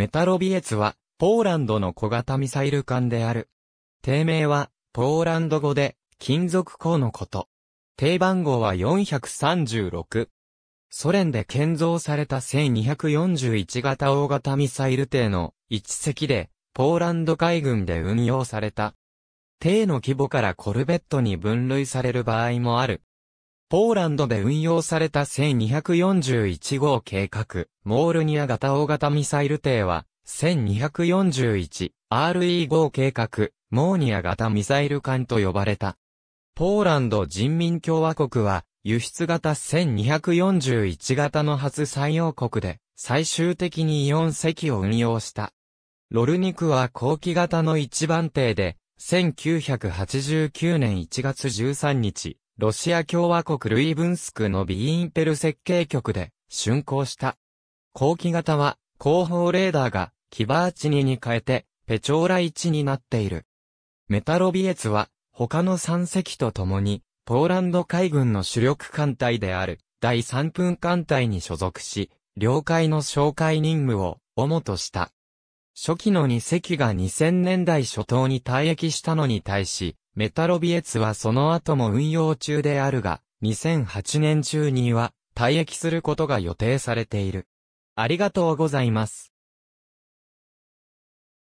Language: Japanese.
メタロビエツは、ポーランドの小型ミサイル艦である。定名は、ポーランド語で、金属鋼のこと。定番号は436。ソ連で建造された1241型大型ミサイル艇の1隻で、ポーランド海軍で運用された。艇の規模からコルベットに分類される場合もある。ポーランドで運用された1241号計画、モールニア型大型ミサイル艇は、1241、r e 号計画、モーニア型ミサイル艦と呼ばれた。ポーランド人民共和国は、輸出型1241型の初採用国で、最終的にイオン石を運用した。ロルニクは後期型の一番艇で、1989年1月13日、ロシア共和国ルイブンスクのビーインペル設計局で、竣工した。後期型は、後方レーダーが、キバーチニに変えて、ペチョーラ1になっている。メタロビエツは、他の3隻と共に、ポーランド海軍の主力艦隊である、第3分艦隊に所属し、領海の紹介任務を、主とした。初期の2隻が2000年代初頭に退役したのに対し、メタロビエツはその後も運用中であるが、2008年中には退役することが予定されている。ありがとうございます。